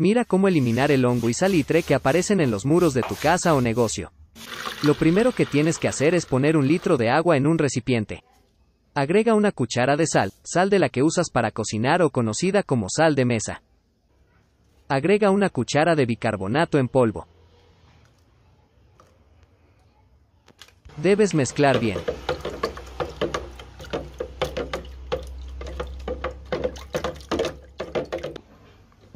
Mira cómo eliminar el hongo y salitre que aparecen en los muros de tu casa o negocio. Lo primero que tienes que hacer es poner un litro de agua en un recipiente. Agrega una cuchara de sal, sal de la que usas para cocinar o conocida como sal de mesa. Agrega una cuchara de bicarbonato en polvo. Debes mezclar bien.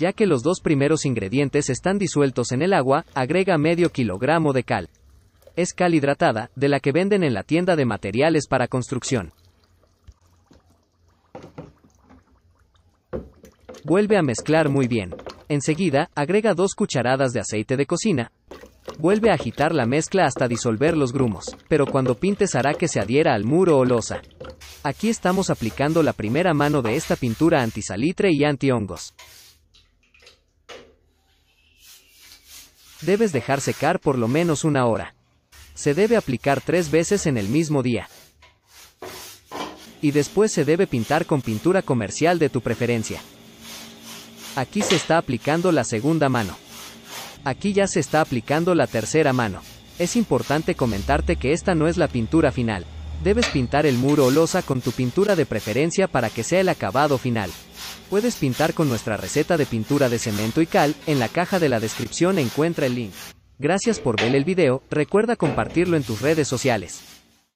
ya que los dos primeros ingredientes están disueltos en el agua, agrega medio kilogramo de cal. Es cal hidratada, de la que venden en la tienda de materiales para construcción. Vuelve a mezclar muy bien. Enseguida, agrega dos cucharadas de aceite de cocina. Vuelve a agitar la mezcla hasta disolver los grumos, pero cuando pintes hará que se adhiera al muro o losa. Aquí estamos aplicando la primera mano de esta pintura antisalitre y antihongos. Debes dejar secar por lo menos una hora. Se debe aplicar tres veces en el mismo día. Y después se debe pintar con pintura comercial de tu preferencia. Aquí se está aplicando la segunda mano. Aquí ya se está aplicando la tercera mano. Es importante comentarte que esta no es la pintura final. Debes pintar el muro o losa con tu pintura de preferencia para que sea el acabado final. Puedes pintar con nuestra receta de pintura de cemento y cal, en la caja de la descripción encuentra el link. Gracias por ver el video, recuerda compartirlo en tus redes sociales.